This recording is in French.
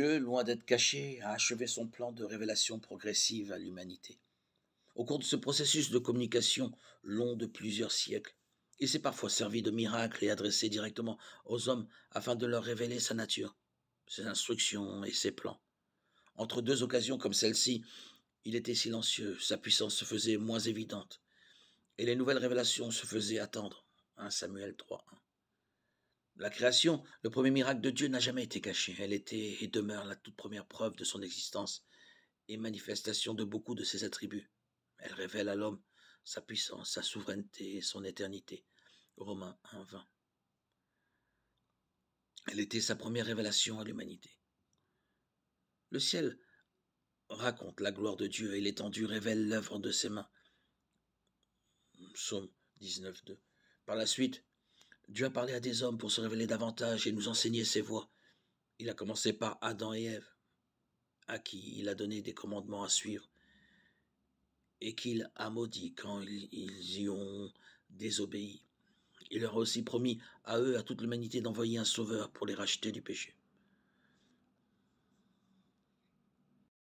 Dieu, loin d'être caché, a achevé son plan de révélation progressive à l'humanité. Au cours de ce processus de communication long de plusieurs siècles, il s'est parfois servi de miracles et adressé directement aux hommes afin de leur révéler sa nature, ses instructions et ses plans. Entre deux occasions comme celle-ci, il était silencieux, sa puissance se faisait moins évidente, et les nouvelles révélations se faisaient attendre. 1 Samuel 1 la création, le premier miracle de Dieu n'a jamais été caché. Elle était et demeure la toute première preuve de son existence et manifestation de beaucoup de ses attributs. Elle révèle à l'homme sa puissance, sa souveraineté et son éternité. Romains 1, 20. Elle était sa première révélation à l'humanité. Le ciel raconte la gloire de Dieu et l'étendue révèle l'œuvre de ses mains. Psaume 19, 2. Par la suite, Dieu a parlé à des hommes pour se révéler davantage et nous enseigner ses voies. Il a commencé par Adam et Ève, à qui il a donné des commandements à suivre, et qu'il a maudit quand ils y ont désobéi. Il leur a aussi promis à eux, à toute l'humanité, d'envoyer un sauveur pour les racheter du péché.